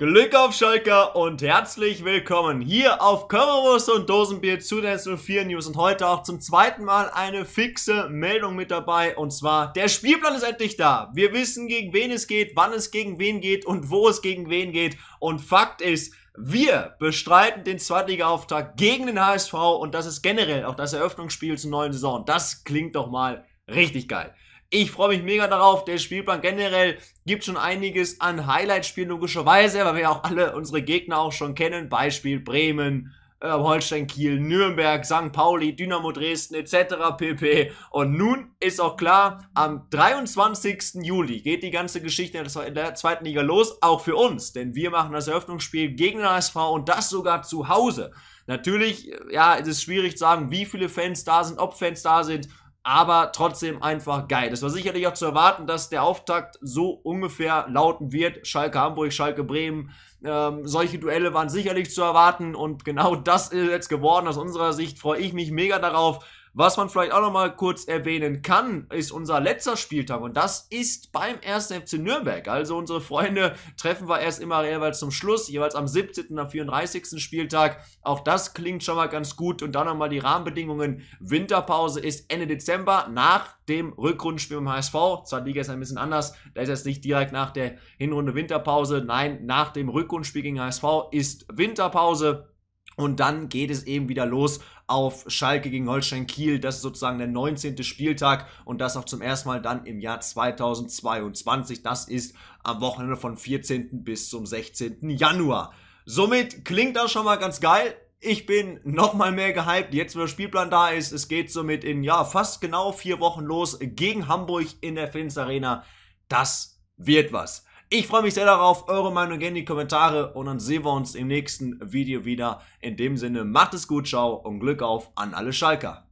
Glück auf Schalker und herzlich willkommen hier auf Körperwurst und Dosenbier zu der S04 News und heute auch zum zweiten Mal eine fixe Meldung mit dabei und zwar der Spielplan ist endlich da. Wir wissen gegen wen es geht, wann es gegen wen geht und wo es gegen wen geht und Fakt ist, wir bestreiten den Zweitliga-Auftakt gegen den HSV und das ist generell auch das Eröffnungsspiel zur neuen Saison. Das klingt doch mal richtig geil. Ich freue mich mega darauf. Der Spielplan generell gibt schon einiges an Highlight-Spielen logischerweise, weil wir ja auch alle unsere Gegner auch schon kennen. Beispiel Bremen, äh, Holstein Kiel, Nürnberg, St. Pauli, Dynamo Dresden etc. pp. Und nun ist auch klar, am 23. Juli geht die ganze Geschichte in der zweiten Liga los, auch für uns, denn wir machen das Eröffnungsspiel gegen den ASV und das sogar zu Hause. Natürlich, äh, ja, es ist schwierig zu sagen, wie viele Fans da sind, ob Fans da sind aber trotzdem einfach geil. Es war sicherlich auch zu erwarten, dass der Auftakt so ungefähr lauten wird. Schalke Hamburg, Schalke Bremen, ähm, solche Duelle waren sicherlich zu erwarten und genau das ist jetzt geworden. Aus unserer Sicht freue ich mich mega darauf, was man vielleicht auch nochmal kurz erwähnen kann, ist unser letzter Spieltag und das ist beim 1. FC Nürnberg. Also unsere Freunde treffen wir erst immer jeweils zum Schluss, jeweils am 17. und am 34. Spieltag. Auch das klingt schon mal ganz gut und dann nochmal die Rahmenbedingungen. Winterpause ist Ende Dezember nach dem Rückrundenspiel im HSV. Zwar Liga ist ein bisschen anders, da ist jetzt nicht direkt nach der Hinrunde Winterpause, nein, nach dem Rückrundenspiel gegen HSV ist Winterpause. Und dann geht es eben wieder los auf Schalke gegen Holstein Kiel. Das ist sozusagen der 19. Spieltag und das auch zum ersten Mal dann im Jahr 2022. Das ist am Wochenende von 14. bis zum 16. Januar. Somit klingt das schon mal ganz geil. Ich bin nochmal mehr gehypt, jetzt wo der Spielplan da ist. Es geht somit in, ja, fast genau vier Wochen los gegen Hamburg in der Finns Arena. Das wird was. Ich freue mich sehr darauf, eure Meinung in die Kommentare und dann sehen wir uns im nächsten Video wieder. In dem Sinne, macht es gut, ciao und Glück auf an alle Schalker.